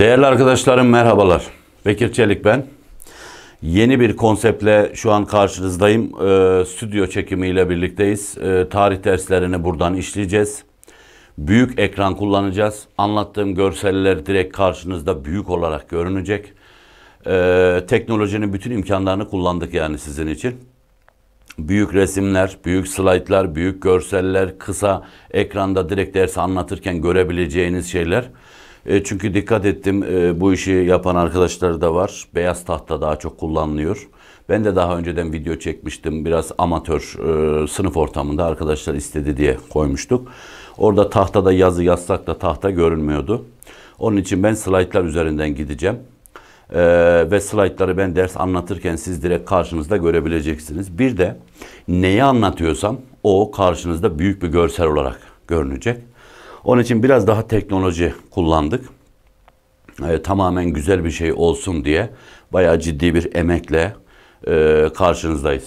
Değerli arkadaşlarım merhabalar. Bekir Çelik ben. Yeni bir konseptle şu an karşınızdayım. Ee, stüdyo çekimiyle birlikteyiz. Ee, tarih derslerini buradan işleyeceğiz. Büyük ekran kullanacağız. Anlattığım görseller direkt karşınızda büyük olarak görünecek. Ee, teknolojinin bütün imkanlarını kullandık yani sizin için. Büyük resimler, büyük slaytlar, büyük görseller, kısa ekranda direkt dersi anlatırken görebileceğiniz şeyler. E, çünkü dikkat ettim e, bu işi yapan arkadaşlar da var. Beyaz tahta daha çok kullanılıyor. Ben de daha önceden video çekmiştim. Biraz amatör e, sınıf ortamında arkadaşlar istedi diye koymuştuk. Orada tahtada yazı yazsak da tahta görünmüyordu. Onun için ben slaytlar üzerinden gideceğim. Ee, ve slaytları ben ders anlatırken siz direkt karşınızda görebileceksiniz. Bir de neyi anlatıyorsam o karşınızda büyük bir görsel olarak görünecek. Onun için biraz daha teknoloji kullandık. E, tamamen güzel bir şey olsun diye bayağı ciddi bir emekle e, karşınızdayız.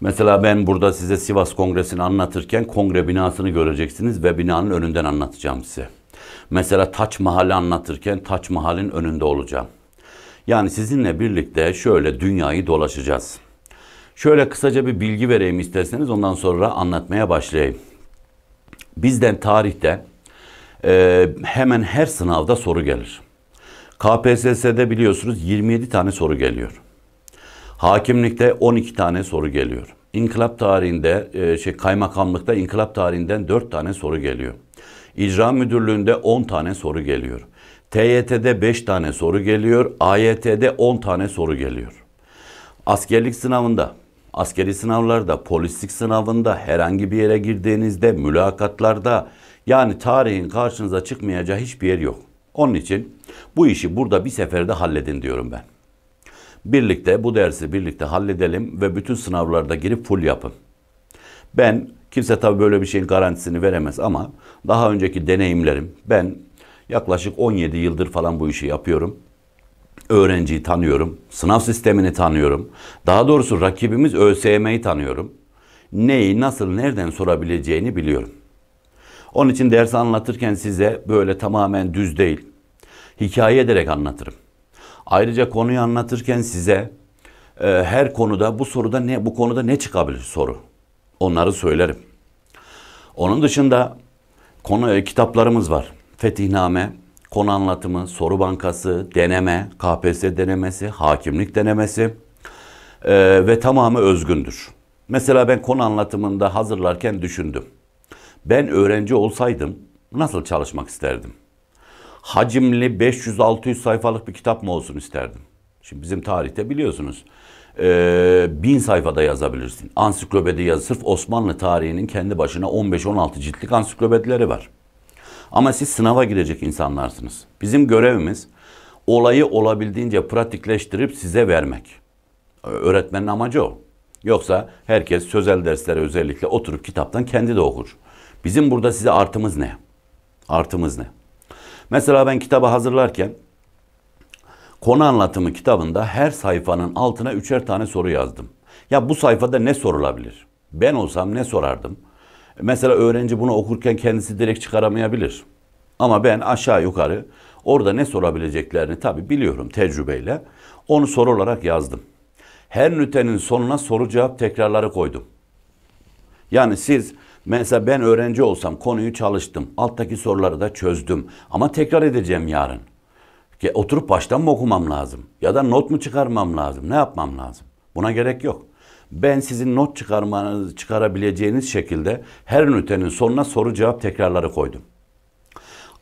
Mesela ben burada size Sivas Kongresi'ni anlatırken kongre binasını göreceksiniz ve binanın önünden anlatacağım size. Mesela Taç Mahal'i anlatırken Taç Mahal'in önünde olacağım. Yani sizinle birlikte şöyle dünyayı dolaşacağız. Şöyle kısaca bir bilgi vereyim isterseniz ondan sonra anlatmaya başlayayım. Bizden tarihten e, hemen her sınavda soru gelir. KPSS'de biliyorsunuz 27 tane soru geliyor. Hakimlikte 12 tane soru geliyor. İnkılap tarihinde, e, şey kaymakamlıkta inkılap tarihinden 4 tane soru geliyor. İcra müdürlüğünde 10 tane soru geliyor. TYT'de 5 tane soru geliyor. AYT'de 10 tane soru geliyor. Askerlik sınavında askeri sınavlarda, polislik sınavında, herhangi bir yere girdiğinizde, mülakatlarda yani tarihin karşınıza çıkmayacağı hiçbir yer yok. Onun için bu işi burada bir seferde halledin diyorum ben. Birlikte bu dersi birlikte halledelim ve bütün sınavlarda girip full yapın. Ben kimse tabii böyle bir şeyin garantisini veremez ama daha önceki deneyimlerim ben yaklaşık 17 yıldır falan bu işi yapıyorum öğrenciyi tanıyorum. Sınav sistemini tanıyorum. Daha doğrusu rakibimiz ÖSYM'yi tanıyorum. Neyi, nasıl, nereden sorabileceğini biliyorum. Onun için ders anlatırken size böyle tamamen düz değil, hikaye ederek anlatırım. Ayrıca konuyu anlatırken size e, her konuda bu soruda ne bu konuda ne çıkabilir soru. Onları söylerim. Onun dışında konu e, kitaplarımız var. Fetihname, konu anlatımı, soru bankası, deneme, KPSS denemesi, hakimlik denemesi e, ve tamamı özgündür. Mesela ben konu anlatımında hazırlarken düşündüm. Ben öğrenci olsaydım nasıl çalışmak isterdim? Hacimli 500-600 sayfalık bir kitap mı olsun isterdim? Şimdi bizim tarihte biliyorsunuz e, bin sayfada yazabilirsin. Ansiklopedi yazı sırf Osmanlı tarihinin kendi başına 15-16 ciltlik ansiklopedileri var. Ama siz sınava girecek insanlarsınız. Bizim görevimiz olayı olabildiğince pratikleştirip size vermek. Öğretmenin amacı o. Yoksa herkes sözel derslere özellikle oturup kitaptan kendi de okur. Bizim burada size artımız ne? Artımız ne? Mesela ben kitabı hazırlarken konu anlatımı kitabında her sayfanın altına üçer tane soru yazdım. Ya bu sayfada ne sorulabilir? Ben olsam ne sorardım? Mesela öğrenci bunu okurken kendisi direkt çıkaramayabilir. Ama ben aşağı yukarı orada ne sorabileceklerini tabii biliyorum tecrübeyle. Onu soru olarak yazdım. Her nütenin sonuna soru cevap tekrarları koydum. Yani siz mesela ben öğrenci olsam konuyu çalıştım. Alttaki soruları da çözdüm. Ama tekrar edeceğim yarın. Oturup baştan mı okumam lazım? Ya da not mu çıkarmam lazım? Ne yapmam lazım? Buna gerek yok. Ben sizin not çıkarmanız, çıkarabileceğiniz şekilde her ünitenin sonuna soru cevap tekrarları koydum.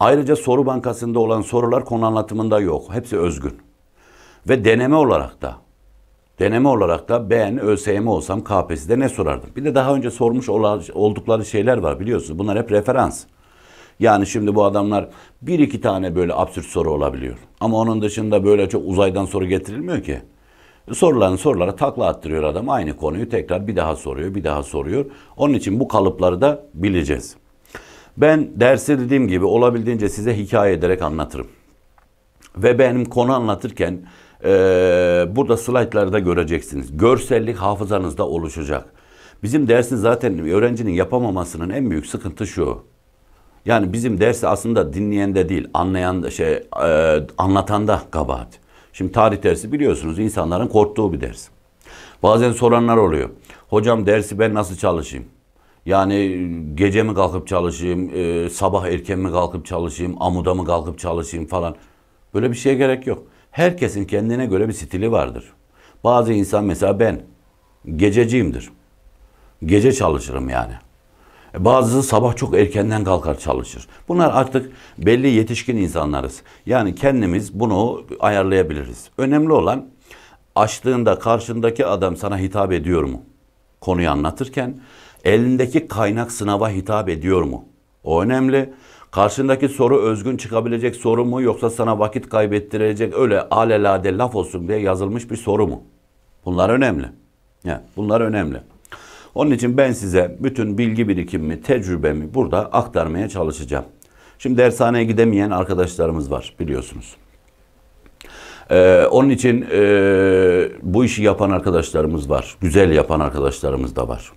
Ayrıca soru bankasında olan sorular konu anlatımında yok. Hepsi özgün. Ve deneme olarak da deneme olarak da ben ÖSYM olsam KPSS'de ne sorardım? Bir de daha önce sormuş oldukları şeyler var biliyorsunuz. Bunlar hep referans. Yani şimdi bu adamlar bir iki tane böyle absürt soru olabiliyor. Ama onun dışında böyle çok uzaydan soru getirilmiyor ki. Sorulan sorulara takla attırıyor adam. Aynı konuyu tekrar bir daha soruyor, bir daha soruyor. Onun için bu kalıpları da bileceğiz. Ben derste dediğim gibi olabildiğince size hikaye ederek anlatırım. Ve benim konu anlatırken e, burada slaytlarda göreceksiniz. Görsellik hafızanızda oluşacak. Bizim dersi zaten öğrencinin yapamamasının en büyük sıkıntı şu. Yani bizim dersi aslında dinleyen de değil, anlayan şey, e, anlatan da kabahat. Şimdi tarih dersi biliyorsunuz insanların korktuğu bir ders. Bazen soranlar oluyor. Hocam dersi ben nasıl çalışayım? Yani gece mi kalkıp çalışayım, e, sabah erken mi kalkıp çalışayım, amuda mı kalkıp çalışayım falan. Böyle bir şeye gerek yok. Herkesin kendine göre bir stili vardır. Bazı insan mesela ben gececiyimdir. Gece çalışırım yani. Bazısı sabah çok erkenden kalkar çalışır. Bunlar artık belli yetişkin insanlarız. Yani kendimiz bunu ayarlayabiliriz. Önemli olan açtığında karşındaki adam sana hitap ediyor mu? Konuyu anlatırken elindeki kaynak sınava hitap ediyor mu? O önemli. Karşındaki soru özgün çıkabilecek soru mu yoksa sana vakit kaybettirecek öyle alelade laf olsun diye yazılmış bir soru mu? Bunlar önemli. Ya, bunlar önemli. Onun için ben size bütün bilgi birikimimi, tecrübemi burada aktarmaya çalışacağım. Şimdi dershaneye gidemeyen arkadaşlarımız var biliyorsunuz. Ee, onun için e, bu işi yapan arkadaşlarımız var. Güzel yapan arkadaşlarımız da var.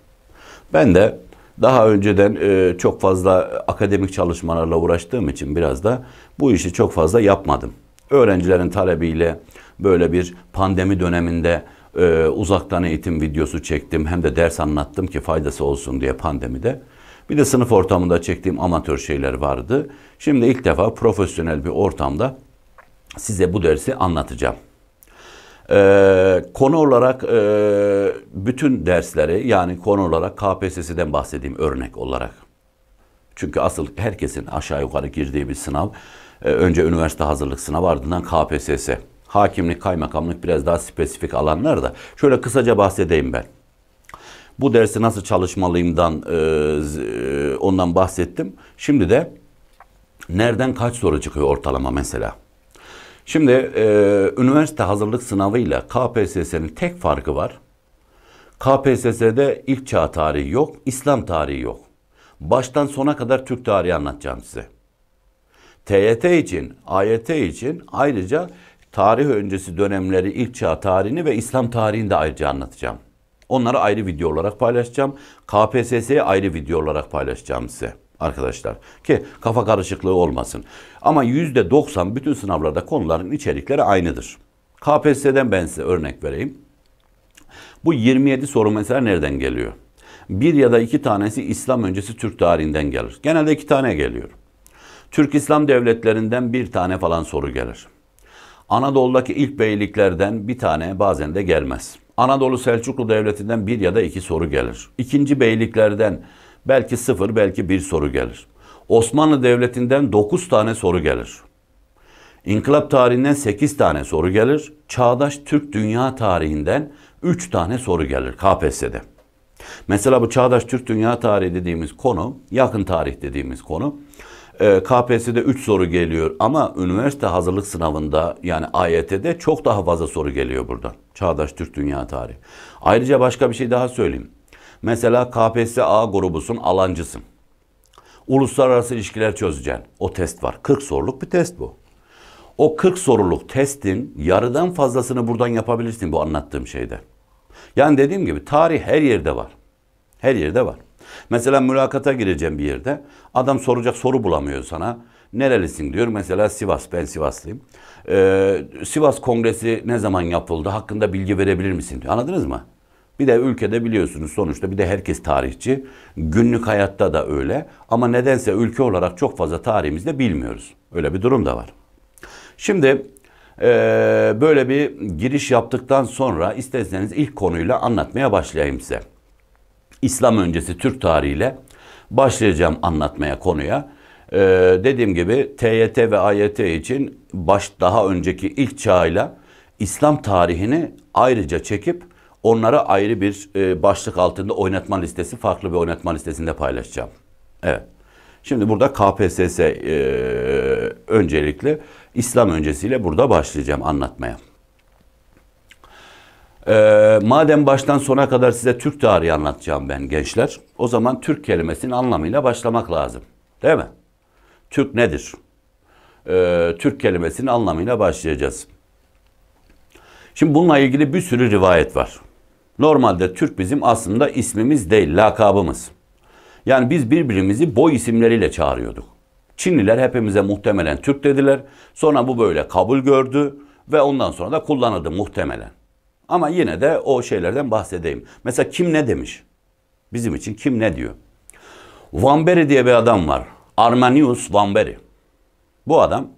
Ben de daha önceden e, çok fazla akademik çalışmalarla uğraştığım için biraz da bu işi çok fazla yapmadım. Öğrencilerin talebiyle böyle bir pandemi döneminde e, uzaktan eğitim videosu çektim. Hem de ders anlattım ki faydası olsun diye pandemide. Bir de sınıf ortamında çektiğim amatör şeyler vardı. Şimdi ilk defa profesyonel bir ortamda size bu dersi anlatacağım. Ee, konu olarak e, bütün dersleri yani konu olarak KPSS'den bahsedeyim örnek olarak. Çünkü asıl herkesin aşağı yukarı girdiği bir sınav. Ee, önce üniversite hazırlık sınavı ardından KPSS. Hakimlik, kaymakamlık biraz daha spesifik alanlar da. Şöyle kısaca bahsedeyim ben. Bu dersi nasıl çalışmalıyımdan e, e ondan bahsettim. Şimdi de nereden kaç soru çıkıyor ortalama mesela? Şimdi e, üniversite hazırlık sınavıyla KPSS'nin tek farkı var. KPSS'de ilk çağ tarihi yok, İslam tarihi yok. Baştan sona kadar Türk tarihi anlatacağım size. TYT için, AYT için ayrıca tarih öncesi dönemleri, ilk çağ tarihini ve İslam tarihini de ayrıca anlatacağım. Onları ayrı video olarak paylaşacağım. KPSS'ye ayrı video olarak paylaşacağım size arkadaşlar. Ki kafa karışıklığı olmasın. Ama %90 bütün sınavlarda konuların içerikleri aynıdır. KPSS'den ben size örnek vereyim. Bu 27 soru mesela nereden geliyor? Bir ya da iki tanesi İslam öncesi Türk tarihinden gelir. Genelde iki tane geliyor. Türk İslam devletlerinden bir tane falan soru gelir. Anadolu'daki ilk beyliklerden bir tane bazen de gelmez. Anadolu Selçuklu Devleti'nden bir ya da iki soru gelir. İkinci beyliklerden belki sıfır belki bir soru gelir. Osmanlı Devleti'nden dokuz tane soru gelir. İnkılap tarihinden sekiz tane soru gelir. Çağdaş Türk dünya tarihinden üç tane soru gelir KPSS'de. Mesela bu Çağdaş Türk Dünya Tarihi dediğimiz konu, yakın tarih dediğimiz konu e, ee, KPSS'de 3 soru geliyor ama üniversite hazırlık sınavında yani AYT'de çok daha fazla soru geliyor buradan. Çağdaş Türk Dünya Tarihi. Ayrıca başka bir şey daha söyleyeyim. Mesela KPSS A grubusun, alancısın. Uluslararası ilişkiler çözeceksin. O test var. 40 soruluk bir test bu. O 40 soruluk testin yarıdan fazlasını buradan yapabilirsin bu anlattığım şeyde. Yani dediğim gibi tarih her yerde var. Her yerde var. Mesela mülakata gireceğim bir yerde. Adam soracak soru bulamıyor sana. Nerelisin diyor. Mesela Sivas. Ben Sivaslıyım. Ee, Sivas Kongresi ne zaman yapıldı? Hakkında bilgi verebilir misin? Diyor. Anladınız mı? Bir de ülkede biliyorsunuz sonuçta bir de herkes tarihçi. Günlük hayatta da öyle. Ama nedense ülke olarak çok fazla tarihimizde bilmiyoruz. Öyle bir durum da var. Şimdi e, böyle bir giriş yaptıktan sonra isterseniz ilk konuyla anlatmaya başlayayım size. İslam öncesi Türk tarihiyle başlayacağım anlatmaya konuya. Ee, dediğim gibi TYT ve AYT için baş daha önceki ilk çağıyla İslam tarihini ayrıca çekip onlara ayrı bir e, başlık altında oynatma listesi, farklı bir oynatma listesinde paylaşacağım. Evet. Şimdi burada KPSS e, öncelikle İslam öncesiyle burada başlayacağım anlatmaya. Ee, madem baştan sona kadar size Türk tarihi anlatacağım ben gençler. O zaman Türk kelimesinin anlamıyla başlamak lazım. Değil mi? Türk nedir? Ee, Türk kelimesinin anlamıyla başlayacağız. Şimdi bununla ilgili bir sürü rivayet var. Normalde Türk bizim aslında ismimiz değil, lakabımız. Yani biz birbirimizi boy isimleriyle çağırıyorduk. Çinliler hepimize muhtemelen Türk dediler. Sonra bu böyle kabul gördü ve ondan sonra da kullanıldı muhtemelen. Ama yine de o şeylerden bahsedeyim. Mesela kim ne demiş? Bizim için kim ne diyor? Vanberi diye bir adam var. Armanius Vanberi. Bu adam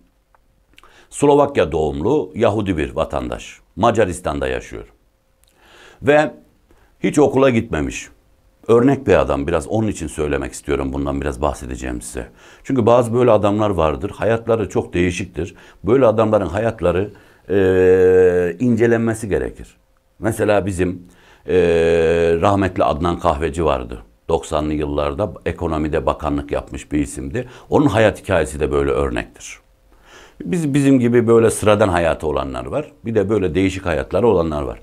Slovakya doğumlu Yahudi bir vatandaş. Macaristan'da yaşıyor. Ve hiç okula gitmemiş. Örnek bir adam biraz onun için söylemek istiyorum. Bundan biraz bahsedeceğim size. Çünkü bazı böyle adamlar vardır. Hayatları çok değişiktir. Böyle adamların hayatları e, incelenmesi gerekir. Mesela bizim e, rahmetli Adnan Kahveci vardı. 90'lı yıllarda ekonomide bakanlık yapmış bir isimdi. Onun hayat hikayesi de böyle örnektir. Biz bizim gibi böyle sıradan hayatı olanlar var. Bir de böyle değişik hayatları olanlar var.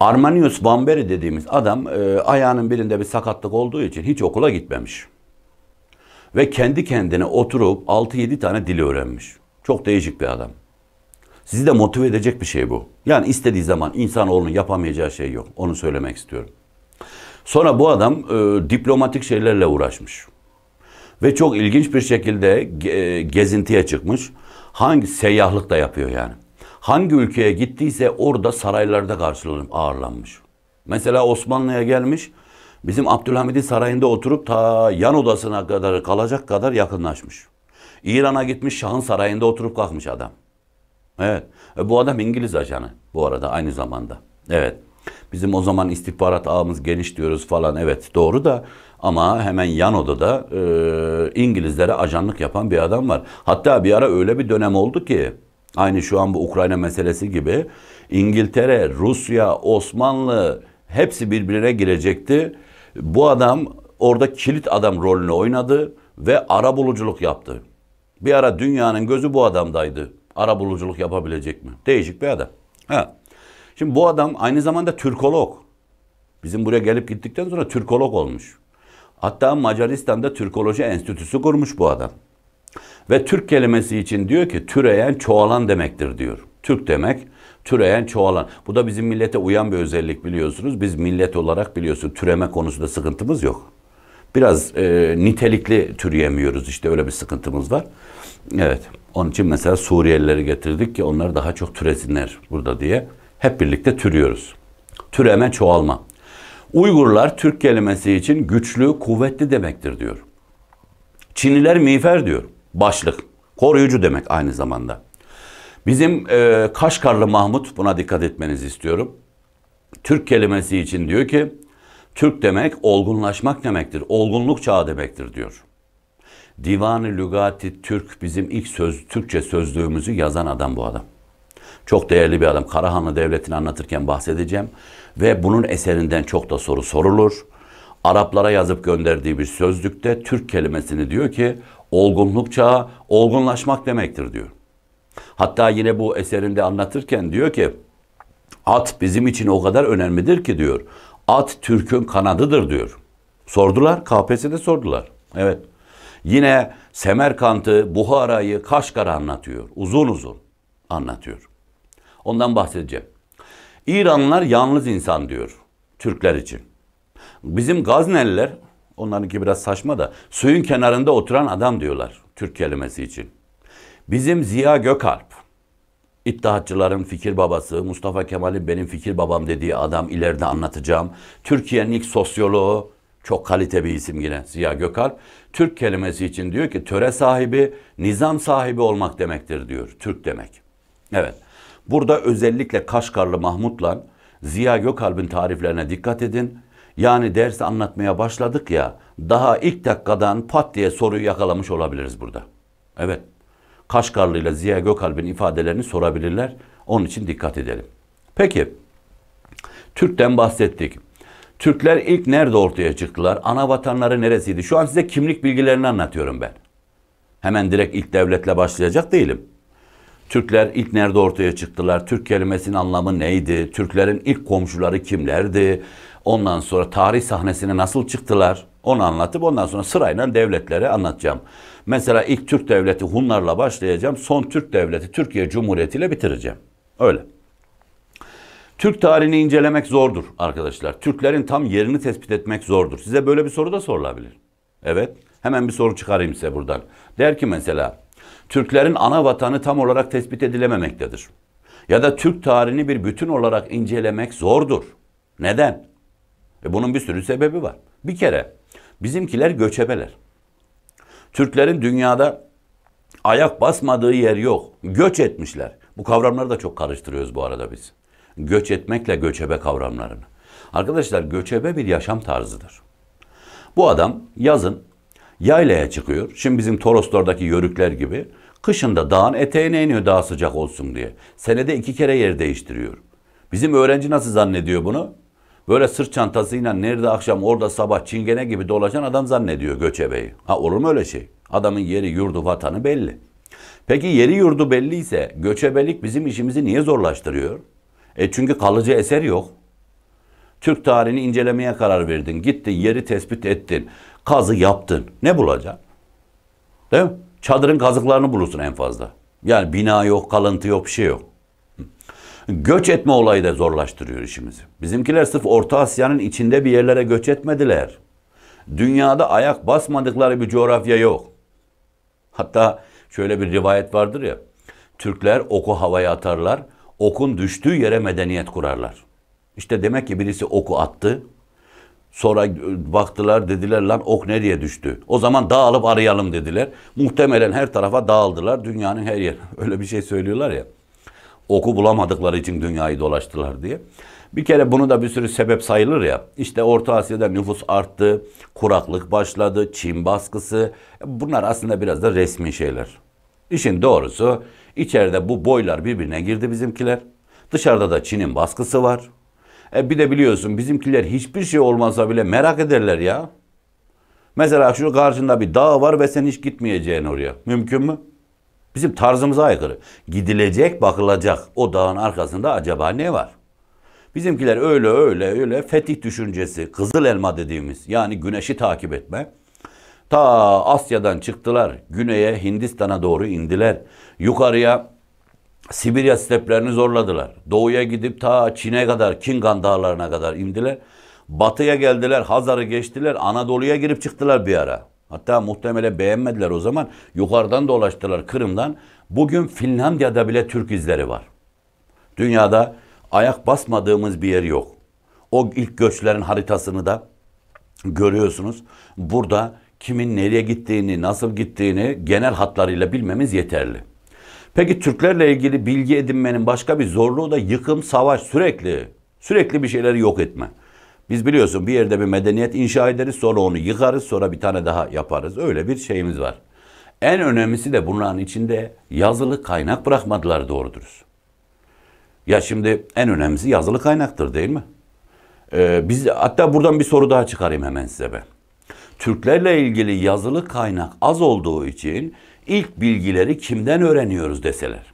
Armanius Bamberi dediğimiz adam e, ayağının birinde bir sakatlık olduğu için hiç okula gitmemiş. Ve kendi kendine oturup 6-7 tane dili öğrenmiş. Çok değişik bir adam. Sizi de motive edecek bir şey bu. Yani istediği zaman insanoğlunun yapamayacağı şey yok. Onu söylemek istiyorum. Sonra bu adam e, diplomatik şeylerle uğraşmış. Ve çok ilginç bir şekilde e, gezintiye çıkmış. Hangi seyyahlık da yapıyor yani. Hangi ülkeye gittiyse orada saraylarda karşılanıp ağırlanmış. Mesela Osmanlı'ya gelmiş. Bizim Abdülhamid'in sarayında oturup ta yan odasına kadar kalacak kadar yakınlaşmış. İran'a gitmiş Şah'ın sarayında oturup kalkmış adam. Evet. E, bu adam İngiliz ajanı bu arada aynı zamanda. Evet. Bizim o zaman istihbarat ağımız geniş diyoruz falan evet doğru da ama hemen yan odada e, İngilizlere ajanlık yapan bir adam var. Hatta bir ara öyle bir dönem oldu ki aynı şu an bu Ukrayna meselesi gibi İngiltere, Rusya, Osmanlı hepsi birbirine girecekti. Bu adam orada kilit adam rolünü oynadı ve ara buluculuk yaptı. Bir ara dünyanın gözü bu adamdaydı. Ara buluculuk yapabilecek mi? Değişik bir adam. Ha. Şimdi bu adam aynı zamanda Türkolog. Bizim buraya gelip gittikten sonra Türkolog olmuş. Hatta Macaristan'da Türkoloji Enstitüsü kurmuş bu adam. Ve Türk kelimesi için diyor ki türeyen çoğalan demektir diyor. Türk demek türeyen çoğalan. Bu da bizim millete uyan bir özellik biliyorsunuz. Biz millet olarak biliyorsun türeme konusunda sıkıntımız yok. Biraz e, nitelikli türeyemiyoruz işte öyle bir sıkıntımız var. Evet. Onun için mesela Suriyelileri getirdik ki onlar daha çok türesinler burada diye. Hep birlikte türüyoruz. Türeme çoğalma. Uygurlar Türk kelimesi için güçlü, kuvvetli demektir diyor. Çinliler miğfer diyor. Başlık. Koruyucu demek aynı zamanda. Bizim e, Kaşgarlı Mahmut buna dikkat etmenizi istiyorum. Türk kelimesi için diyor ki Türk demek olgunlaşmak demektir. Olgunluk çağı demektir diyor. Divanı Lügati Türk bizim ilk söz Türkçe sözlüğümüzü yazan adam bu adam. Çok değerli bir adam. Karahanlı Devleti'ni anlatırken bahsedeceğim. Ve bunun eserinden çok da soru sorulur. Araplara yazıp gönderdiği bir sözlükte Türk kelimesini diyor ki olgunluk çağı olgunlaşmak demektir diyor. Hatta yine bu eserinde anlatırken diyor ki at bizim için o kadar önemlidir ki diyor. At Türk'ün kanadıdır diyor. Sordular, KPSS'de sordular. Evet. Yine Semerkant'ı, Buhara'yı Kaşgar'ı anlatıyor. Uzun uzun anlatıyor. Ondan bahsedeceğim. İranlılar yalnız insan diyor Türkler için. Bizim Gazneliler, onlarınki biraz saçma da suyun kenarında oturan adam diyorlar Türk kelimesi için. Bizim Ziya Gökalp, İttihatçıların fikir babası, Mustafa Kemal'in benim fikir babam dediği adam ileride anlatacağım. Türkiye'nin ilk sosyoloğu, çok kalite bir isim yine Ziya Gökalp. Türk kelimesi için diyor ki töre sahibi, nizam sahibi olmak demektir diyor. Türk demek. Evet. Burada özellikle Kaşgarlı Mahmut'la Ziya Gökalp'in tariflerine dikkat edin. Yani dersi anlatmaya başladık ya, daha ilk dakikadan pat diye soruyu yakalamış olabiliriz burada. Evet. Kaşgarlı ile Ziya Gökalp'in ifadelerini sorabilirler. Onun için dikkat edelim. Peki, Türk'ten bahsettik. Türkler ilk nerede ortaya çıktılar? Ana vatanları neresiydi? Şu an size kimlik bilgilerini anlatıyorum ben. Hemen direkt ilk devletle başlayacak değilim. Türkler ilk nerede ortaya çıktılar? Türk kelimesinin anlamı neydi? Türklerin ilk komşuları kimlerdi? Ondan sonra tarih sahnesine nasıl çıktılar? Onu anlatıp ondan sonra sırayla devletlere anlatacağım. Mesela ilk Türk devleti Hunlarla başlayacağım. Son Türk devleti Türkiye Cumhuriyeti ile bitireceğim. Öyle. Türk tarihini incelemek zordur arkadaşlar. Türklerin tam yerini tespit etmek zordur. Size böyle bir soru da sorulabilir. Evet. Hemen bir soru çıkarayım size buradan. Der ki mesela Türklerin ana vatanı tam olarak tespit edilememektedir. Ya da Türk tarihini bir bütün olarak incelemek zordur. Neden? E bunun bir sürü sebebi var. Bir kere bizimkiler göçebeler. Türklerin dünyada ayak basmadığı yer yok. Göç etmişler. Bu kavramları da çok karıştırıyoruz bu arada biz göç etmekle göçebe kavramlarını. Arkadaşlar göçebe bir yaşam tarzıdır. Bu adam yazın yaylaya çıkıyor. Şimdi bizim Toroslardaki yörükler gibi. Kışında dağın eteğine iniyor daha sıcak olsun diye. Senede iki kere yer değiştiriyor. Bizim öğrenci nasıl zannediyor bunu? Böyle sırt çantasıyla nerede akşam orada sabah çingene gibi dolaşan adam zannediyor göçebeyi. Ha olur mu öyle şey? Adamın yeri yurdu vatanı belli. Peki yeri yurdu belliyse göçebelik bizim işimizi niye zorlaştırıyor? E çünkü kalıcı eser yok. Türk tarihini incelemeye karar verdin. Gittin yeri tespit ettin. Kazı yaptın. Ne bulacaksın? Değil mi? Çadırın kazıklarını bulursun en fazla. Yani bina yok, kalıntı yok, bir şey yok. Göç etme olayı da zorlaştırıyor işimizi. Bizimkiler sırf Orta Asya'nın içinde bir yerlere göç etmediler. Dünyada ayak basmadıkları bir coğrafya yok. Hatta şöyle bir rivayet vardır ya. Türkler oku havaya atarlar, okun düştüğü yere medeniyet kurarlar. İşte demek ki birisi oku attı. Sonra e, baktılar dediler lan ok nereye düştü? O zaman dağılıp arayalım dediler. Muhtemelen her tarafa dağıldılar dünyanın her yer. Öyle bir şey söylüyorlar ya. Oku bulamadıkları için dünyayı dolaştılar diye. Bir kere bunu da bir sürü sebep sayılır ya. İşte Orta Asya'da nüfus arttı, kuraklık başladı, Çin baskısı. Bunlar aslında biraz da resmi şeyler. İşin doğrusu İçeride bu boylar birbirine girdi bizimkiler. Dışarıda da Çin'in baskısı var. E bir de biliyorsun bizimkiler hiçbir şey olmasa bile merak ederler ya. Mesela şu karşında bir dağ var ve sen hiç gitmeyeceğin oraya. Mümkün mü? Bizim tarzımıza aykırı. Gidilecek, bakılacak. O dağın arkasında acaba ne var? Bizimkiler öyle öyle öyle fetih düşüncesi, kızıl elma dediğimiz yani güneşi takip etme. Ta Asya'dan çıktılar, güneye Hindistan'a doğru indiler. Yukarıya Sibirya steplerini zorladılar. Doğuya gidip ta Çin'e kadar, Kingan dağlarına kadar indiler. Batıya geldiler, Hazar'ı geçtiler, Anadolu'ya girip çıktılar bir ara. Hatta muhtemele beğenmediler o zaman. Yukarıdan dolaştılar Kırım'dan. Bugün Finlandiya'da bile Türk izleri var. Dünyada ayak basmadığımız bir yer yok. O ilk göçlerin haritasını da görüyorsunuz. Burada kimin nereye gittiğini, nasıl gittiğini genel hatlarıyla bilmemiz yeterli. Peki Türklerle ilgili bilgi edinmenin başka bir zorluğu da yıkım, savaş sürekli. Sürekli bir şeyleri yok etme. Biz biliyorsun bir yerde bir medeniyet inşa ederiz sonra onu yıkarız sonra bir tane daha yaparız. Öyle bir şeyimiz var. En önemlisi de bunların içinde yazılı kaynak bırakmadılar doğru Ya şimdi en önemlisi yazılı kaynaktır değil mi? Ee, biz hatta buradan bir soru daha çıkarayım hemen size ben. Türklerle ilgili yazılı kaynak az olduğu için İlk bilgileri kimden öğreniyoruz deseler.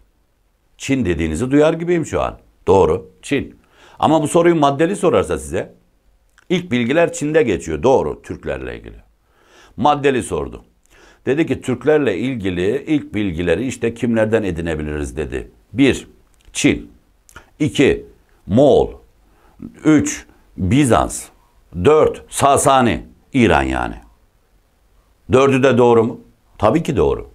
Çin dediğinizi duyar gibiyim şu an. Doğru, Çin. Ama bu soruyu maddeli sorarsa size, ilk bilgiler Çin'de geçiyor. Doğru, Türklerle ilgili. Maddeli sordu. Dedi ki Türklerle ilgili ilk bilgileri işte kimlerden edinebiliriz dedi. Bir, Çin. İki, Moğol. Üç, Bizans. Dört, Sasani. İran yani. Dördü de doğru mu? Tabii ki doğru.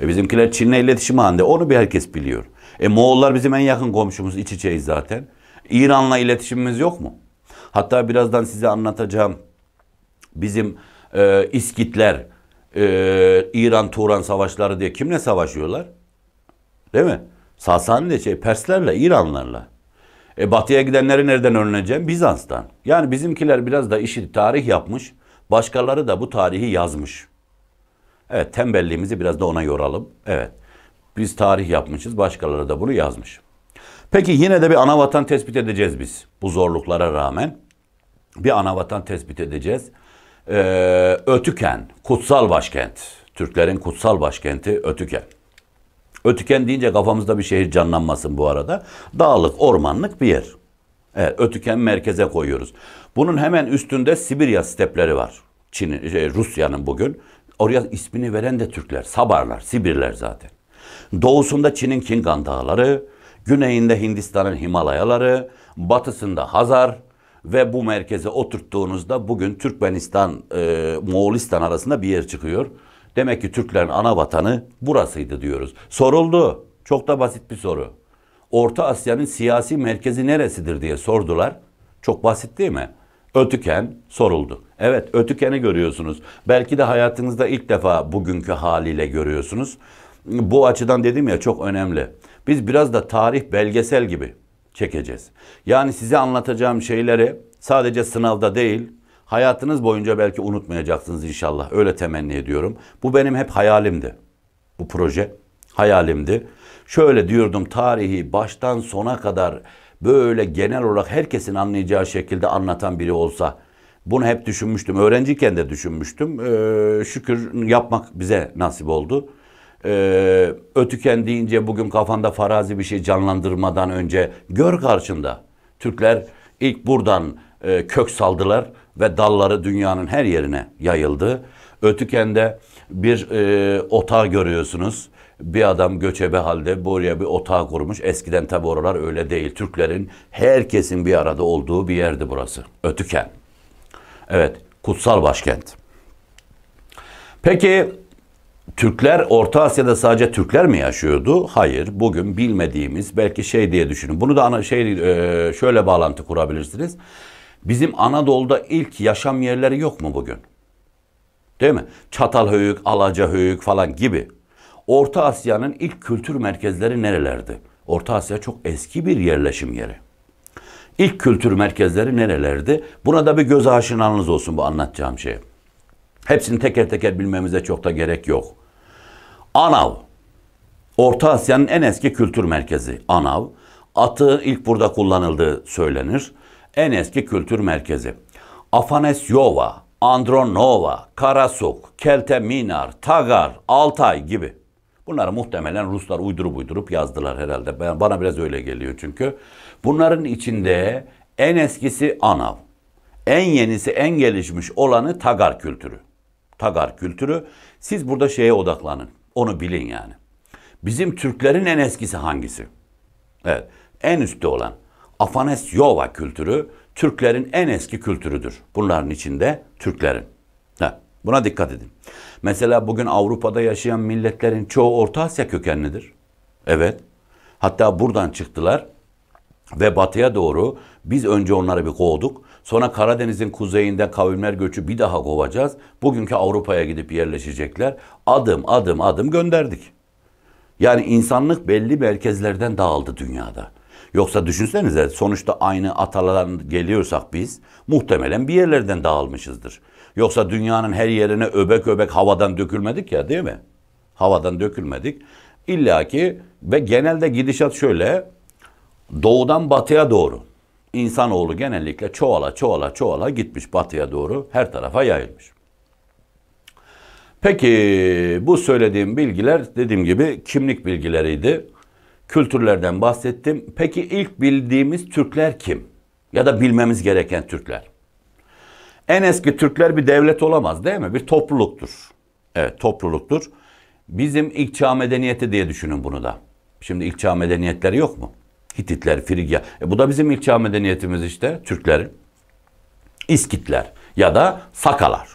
E bizimkiler Çin'le iletişim halinde. Onu bir herkes biliyor. E Moğollar bizim en yakın komşumuz iç içeyiz zaten. İran'la iletişimimiz yok mu? Hatta birazdan size anlatacağım. Bizim e, İskitler, e, İran-Turan savaşları diye kimle savaşıyorlar? Değil mi? Sasani'de şey Perslerle, İranlarla. E batıya gidenleri nereden öğreneceğim? Bizans'tan. Yani bizimkiler biraz da işi tarih yapmış. Başkaları da bu tarihi yazmış. Evet tembelliğimizi biraz da ona yoralım. Evet biz tarih yapmışız başkaları da bunu yazmış. Peki yine de bir ana vatan tespit edeceğiz biz bu zorluklara rağmen. Bir ana vatan tespit edeceğiz. Ee, Ötüken, kutsal başkent. Türklerin kutsal başkenti Ötüken. Ötüken deyince kafamızda bir şehir canlanmasın bu arada. Dağlık, ormanlık bir yer. Evet, Ötüken merkeze koyuyoruz. Bunun hemen üstünde Sibirya stepleri var. Çin, şey, Rusya'nın bugün Oraya ismini veren de Türkler. Sabarlar, Sibirler zaten. Doğusunda Çin'in Kingan dağları, güneyinde Hindistan'ın Himalayaları, batısında Hazar ve bu merkeze oturttuğunuzda bugün Türkmenistan, e, Moğolistan arasında bir yer çıkıyor. Demek ki Türklerin ana vatanı burasıydı diyoruz. Soruldu. Çok da basit bir soru. Orta Asya'nın siyasi merkezi neresidir diye sordular. Çok basit değil mi? Ötüken soruldu. Evet Ötüken'i görüyorsunuz. Belki de hayatınızda ilk defa bugünkü haliyle görüyorsunuz. Bu açıdan dedim ya çok önemli. Biz biraz da tarih belgesel gibi çekeceğiz. Yani size anlatacağım şeyleri sadece sınavda değil, hayatınız boyunca belki unutmayacaksınız inşallah. Öyle temenni ediyorum. Bu benim hep hayalimdi. Bu proje hayalimdi. Şöyle diyordum tarihi baştan sona kadar böyle genel olarak herkesin anlayacağı şekilde anlatan biri olsa bunu hep düşünmüştüm. Öğrenciyken de düşünmüştüm. Ee, şükür yapmak bize nasip oldu. Ee, ötüken deyince bugün kafanda farazi bir şey canlandırmadan önce gör karşında. Türkler ilk buradan e, kök saldılar ve dalları dünyanın her yerine yayıldı. Ötüken de bir e, otağı görüyorsunuz bir adam göçebe halde buraya bir otağı kurmuş. Eskiden tabi oralar öyle değil. Türklerin herkesin bir arada olduğu bir yerdi burası. Ötüken. Evet, kutsal başkent. Peki Türkler Orta Asya'da sadece Türkler mi yaşıyordu? Hayır. Bugün bilmediğimiz belki şey diye düşünün. Bunu da ana şey e, şöyle bağlantı kurabilirsiniz. Bizim Anadolu'da ilk yaşam yerleri yok mu bugün? Değil mi? Çatalhöyük, Alacahöyük falan gibi. Orta Asya'nın ilk kültür merkezleri nerelerdi? Orta Asya çok eski bir yerleşim yeri. İlk kültür merkezleri nerelerdi? Buna da bir göz aşinalınız olsun bu anlatacağım şey. Hepsini teker teker bilmemize çok da gerek yok. Anav. Orta Asya'nın en eski kültür merkezi Anav. Atı ilk burada kullanıldığı söylenir. En eski kültür merkezi. Afanesyova, Andronova, Karasuk, Kelteminar, Tagar, Altay gibi. Bunları muhtemelen Ruslar uydurup uydurup yazdılar herhalde. bana biraz öyle geliyor çünkü. Bunların içinde en eskisi Anav. En yenisi, en gelişmiş olanı Tagar kültürü. Tagar kültürü. Siz burada şeye odaklanın. Onu bilin yani. Bizim Türklerin en eskisi hangisi? Evet. En üstte olan Afanesyova kültürü Türklerin en eski kültürüdür. Bunların içinde Türklerin. Ha. Buna dikkat edin. Mesela bugün Avrupa'da yaşayan milletlerin çoğu Orta Asya kökenlidir. Evet. Hatta buradan çıktılar ve batıya doğru biz önce onları bir kovduk. Sonra Karadeniz'in kuzeyinde kavimler göçü bir daha kovacağız. Bugünkü Avrupa'ya gidip yerleşecekler. Adım adım adım gönderdik. Yani insanlık belli merkezlerden dağıldı dünyada. Yoksa düşünsenize sonuçta aynı atalardan geliyorsak biz muhtemelen bir yerlerden dağılmışızdır. Yoksa dünyanın her yerine öbek öbek havadan dökülmedik ya değil mi? Havadan dökülmedik. İlla ki ve genelde gidişat şöyle doğudan batıya doğru. İnsanoğlu genellikle çoğala çoğala çoğala gitmiş batıya doğru her tarafa yayılmış. Peki bu söylediğim bilgiler dediğim gibi kimlik bilgileriydi. Kültürlerden bahsettim. Peki ilk bildiğimiz Türkler kim? Ya da bilmemiz gereken Türkler. En eski Türkler bir devlet olamaz değil mi? Bir topluluktur. Evet topluluktur. Bizim ilk çağ medeniyeti diye düşünün bunu da. Şimdi ilk çağ medeniyetleri yok mu? Hititler, Frigya. E bu da bizim ilk çağ medeniyetimiz işte Türklerin. İskitler ya da Sakalar.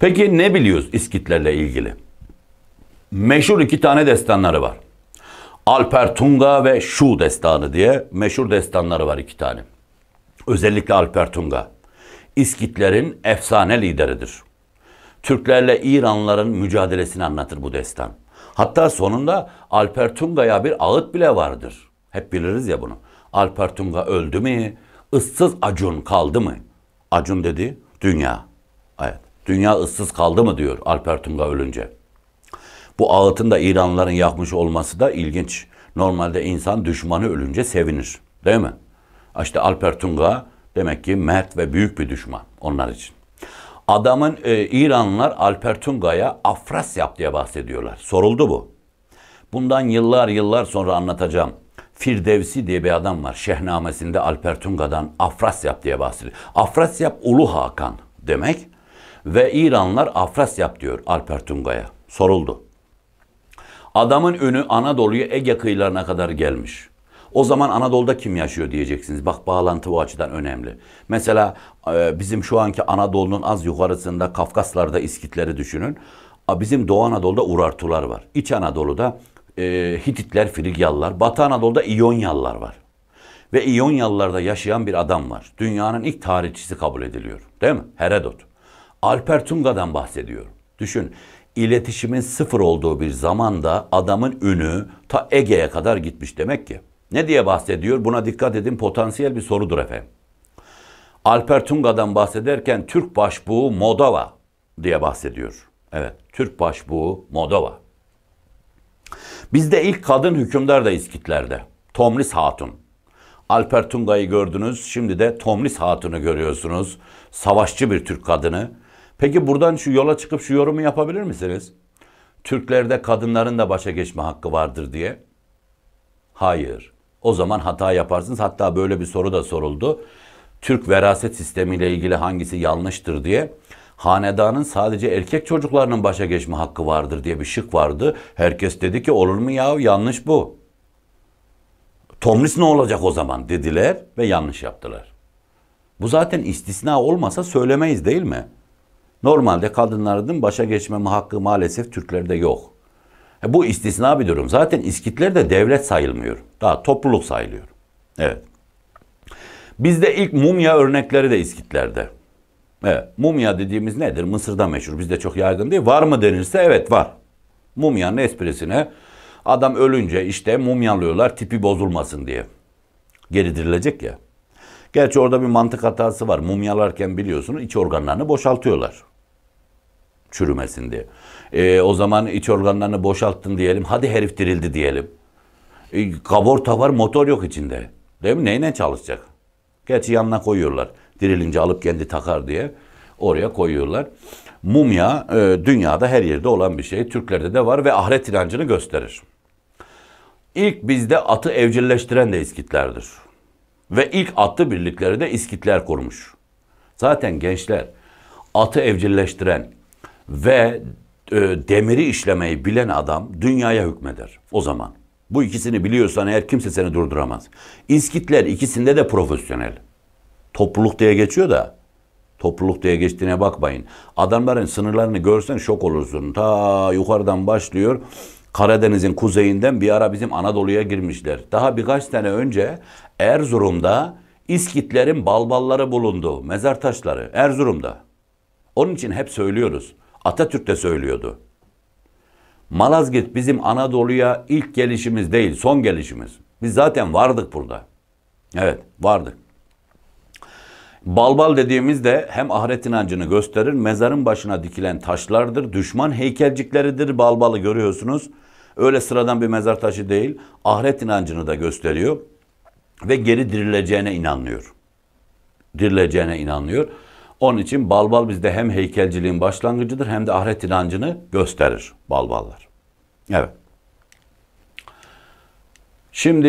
Peki ne biliyoruz İskitlerle ilgili? Meşhur iki tane destanları var. Alper Tunga ve Şu destanı diye meşhur destanları var iki tane. Özellikle Alper Tunga. İskitlerin efsane lideridir. Türklerle İranların mücadelesini anlatır bu destan. Hatta sonunda Alpertunga'ya bir ağıt bile vardır. Hep biliriz ya bunu. Alpertunga öldü mü? Issız Acun kaldı mı? Acun dedi dünya. Evet. Dünya ıssız kaldı mı diyor Alpertunga ölünce. Bu ağıtın da İranların yakmış olması da ilginç. Normalde insan düşmanı ölünce sevinir. Değil mi? İşte Alpertunga. Tunga Demek ki mert ve büyük bir düşman onlar için. Adamın e, İranlılar Alper Tunga'ya afras yap diye bahsediyorlar. Soruldu bu. Bundan yıllar yıllar sonra anlatacağım. Firdevsi diye bir adam var. Şehnamesinde Alper Tunga'dan Afrasyap diye bahsediyor. yap Ulu Hakan demek ve İranlar yap diyor Alper Tunga'ya. Soruldu. Adamın önü Anadolu'ya Ege kıyılarına kadar gelmiş. O zaman Anadolu'da kim yaşıyor diyeceksiniz. Bak bağlantı bu açıdan önemli. Mesela e, bizim şu anki Anadolu'nun az yukarısında Kafkaslar'da İskitleri düşünün. Bizim Doğu Anadolu'da Urartular var. İç Anadolu'da e, Hititler, Frigyalılar, Batı Anadolu'da İyonyalılar var. Ve İyonyalılarda yaşayan bir adam var. Dünyanın ilk tarihçisi kabul ediliyor. Değil mi? Herodot. Alper Tunga'dan bahsediyorum. Düşün iletişimin sıfır olduğu bir zamanda adamın ünü ta Ege'ye kadar gitmiş demek ki. Ne diye bahsediyor? Buna dikkat edin potansiyel bir sorudur efendim. Alper Tunga'dan bahsederken Türk başbuğu Modova diye bahsediyor. Evet, Türk başbuğu Modova. Bizde ilk kadın hükümdar da İskitler'de. Tomris Hatun. Alper Tunga'yı gördünüz, şimdi de Tomris Hatun'u görüyorsunuz. Savaşçı bir Türk kadını. Peki buradan şu yola çıkıp şu yorumu yapabilir misiniz? Türklerde kadınların da başa geçme hakkı vardır diye. Hayır. O zaman hata yaparsınız. Hatta böyle bir soru da soruldu. Türk veraset sistemiyle ilgili hangisi yanlıştır diye hanedanın sadece erkek çocuklarının başa geçme hakkı vardır diye bir şık vardı. Herkes dedi ki olur mu ya yanlış bu. Tomris ne olacak o zaman dediler ve yanlış yaptılar. Bu zaten istisna olmasa söylemeyiz değil mi? Normalde kadınların başa geçme hakkı maalesef Türklerde yok. Bu istisna bir durum. Zaten İskitler de devlet sayılmıyor. Daha topluluk sayılıyor. Evet. Bizde ilk mumya örnekleri de İskitlerde. Evet, mumya dediğimiz nedir? Mısır'da meşhur. Bizde çok yaygın değil. Var mı denirse evet var. Mumyanın esprisine adam ölünce işte mumyalıyorlar tipi bozulmasın diye. Geridirilecek ya. Gerçi orada bir mantık hatası var. Mumyalarken biliyorsunuz iç organlarını boşaltıyorlar çürümesin diye. E, o zaman iç organlarını boşalttın diyelim. Hadi herif dirildi diyelim. E, kaborta var motor yok içinde. Değil mi? Neyle çalışacak? Gerçi yanına koyuyorlar. Dirilince alıp kendi takar diye oraya koyuyorlar. Mumya e, dünyada her yerde olan bir şey. Türklerde de var ve ahiret inancını gösterir. İlk bizde atı evcilleştiren de İskitlerdir. Ve ilk atlı birlikleri de İskitler kurmuş. Zaten gençler atı evcilleştiren, ve e, demiri işlemeyi bilen adam dünyaya hükmeder o zaman. Bu ikisini biliyorsan eğer kimse seni durduramaz. İskitler ikisinde de profesyonel. Topluluk diye geçiyor da topluluk diye geçtiğine bakmayın. Adamların sınırlarını görsen şok olursun. Ta yukarıdan başlıyor. Karadeniz'in kuzeyinden bir ara bizim Anadolu'ya girmişler. Daha birkaç tane önce Erzurum'da İskitlerin balbalları bulundu. Mezar taşları Erzurum'da. Onun için hep söylüyoruz. Atatürk de söylüyordu. Malazgirt bizim Anadolu'ya ilk gelişimiz değil, son gelişimiz. Biz zaten vardık burada. Evet, vardık. Balbal dediğimiz de hem ahiret inancını gösterir, mezarın başına dikilen taşlardır, düşman heykelcikleridir. Balbalı görüyorsunuz. Öyle sıradan bir mezar taşı değil, ahiret inancını da gösteriyor ve geri dirileceğine inanıyor. Dirileceğine inanıyor. Onun için balbal bizde hem heykelciliğin başlangıcıdır hem de ahiret inancını gösterir balballar. Evet. Şimdi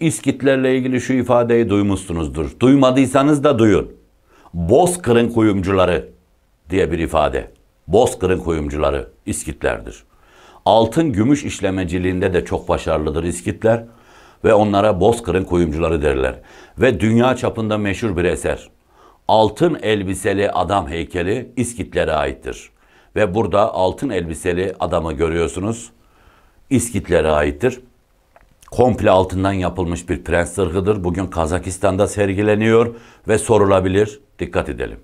İskitlerle ilgili şu ifadeyi duymuşsunuzdur. Duymadıysanız da duyun. Bozkır'ın kuyumcuları diye bir ifade. Bozkır'ın kuyumcuları İskitlerdir. Altın gümüş işlemeciliğinde de çok başarılıdır İskitler ve onlara Bozkır'ın kuyumcuları derler. Ve dünya çapında meşhur bir eser altın elbiseli adam heykeli İskitlere aittir. Ve burada altın elbiseli adamı görüyorsunuz. İskitlere aittir. Komple altından yapılmış bir prens zırhıdır. Bugün Kazakistan'da sergileniyor ve sorulabilir. Dikkat edelim.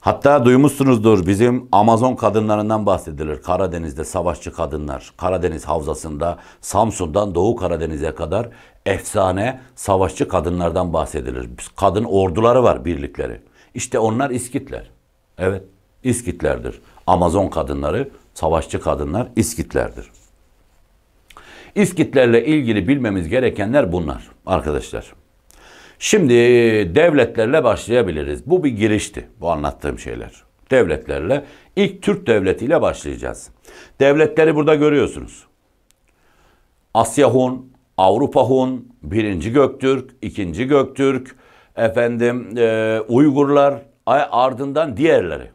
Hatta duymuşsunuzdur bizim Amazon kadınlarından bahsedilir. Karadeniz'de savaşçı kadınlar, Karadeniz havzasında Samsun'dan Doğu Karadeniz'e kadar efsane savaşçı kadınlardan bahsedilir. Kadın orduları var, birlikleri. İşte onlar İskitler. Evet, İskitlerdir. Amazon kadınları, savaşçı kadınlar İskitlerdir. İskitlerle ilgili bilmemiz gerekenler bunlar arkadaşlar. Şimdi devletlerle başlayabiliriz. Bu bir girişti bu anlattığım şeyler. Devletlerle ilk Türk devletiyle başlayacağız. Devletleri burada görüyorsunuz. Asya Hun, Avrupa Hun, birinci Göktürk, ikinci Göktürk, efendim e, Uygurlar, ardından diğerleri.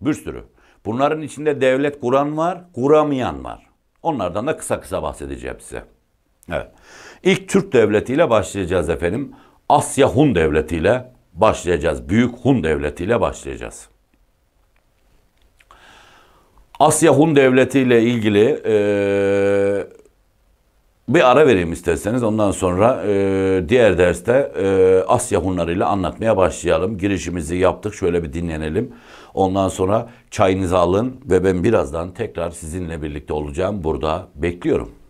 Bir sürü. Bunların içinde devlet kuran var, kuramayan var. Onlardan da kısa kısa bahsedeceğim size. Evet. İlk Türk devletiyle başlayacağız efendim. Asya Hun devletiyle başlayacağız. Büyük Hun devletiyle başlayacağız. Asya Hun devletiyle ilgili e, bir ara vereyim isterseniz. Ondan sonra e, diğer derste e, Asya Hunlarıyla anlatmaya başlayalım. Girişimizi yaptık. Şöyle bir dinlenelim. Ondan sonra çayınızı alın ve ben birazdan tekrar sizinle birlikte olacağım. Burada bekliyorum.